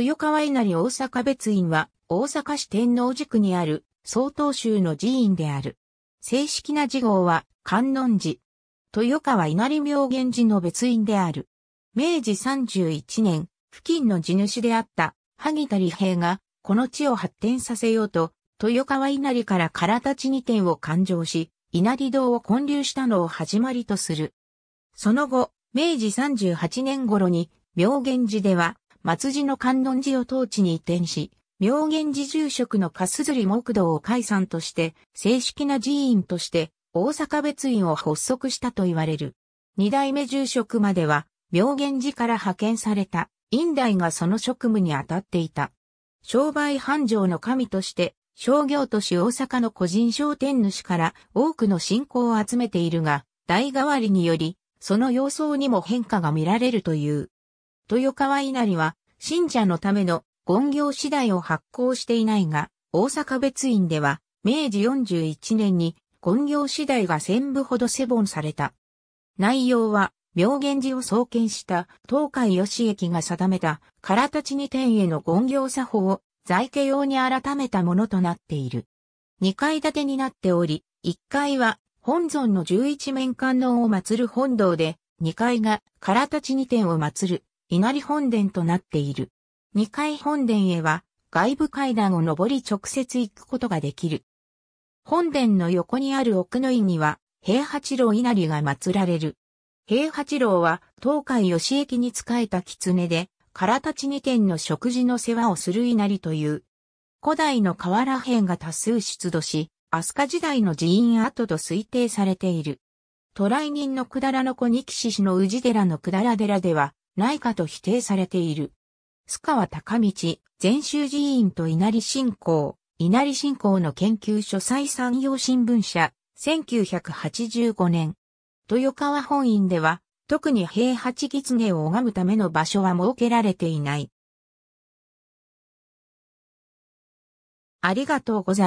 豊川稲荷大阪別院は、大阪市天王寺区にある、曹洞宗の寺院である。正式な寺号は、観音寺。豊川稲荷明源寺の別院である。明治31年、付近の地主であった、萩田利平が、この地を発展させようと、豊川稲荷から唐立ち二点を勘定し、稲荷堂を建立したのを始まりとする。その後、明治38年頃に、明源寺では、松寺の観音寺を当地に移転し、明源寺住職のカスズリ木道を解散として、正式な寺院として、大阪別院を発足したと言われる。二代目住職までは、明源寺から派遣された、院大がその職務に当たっていた。商売繁盛の神として、商業都市大阪の個人商店主から多くの信仰を集めているが、代替わりにより、その様相にも変化が見られるという。豊川稲荷は、信者のための権行次第を発行していないが、大阪別院では、明治41年に、権行次第が千部ほどセボンされた。内容は、明源寺を創建した東海義駅が定めた、唐立ち二天への権行作法を、在家用に改めたものとなっている。二階建てになっており、一階は本尊の十一面観音を祀る本堂で、二階が唐立ち二天を祀る稲荷本殿となっている。2階本殿へは外部階段を上り直接行くことができる。本殿の横にある奥の院には平八郎稲荷が祀られる。平八郎は東海吉駅に仕えた狐で、唐立ち二軒の食事の世話をする稲荷という。古代の河原辺が多数出土し、飛鳥時代の寺院跡と推定されている。渡来人のくだらの子に騎士氏の宇治寺のくだら寺では、ないかと否定されている。須川高道、禅州寺院と稲荷信仰、稲荷信仰の研究所再産業新聞社、1985年。豊川本院では、特に平八狐を拝むための場所は設けられていない。ありがとうございます。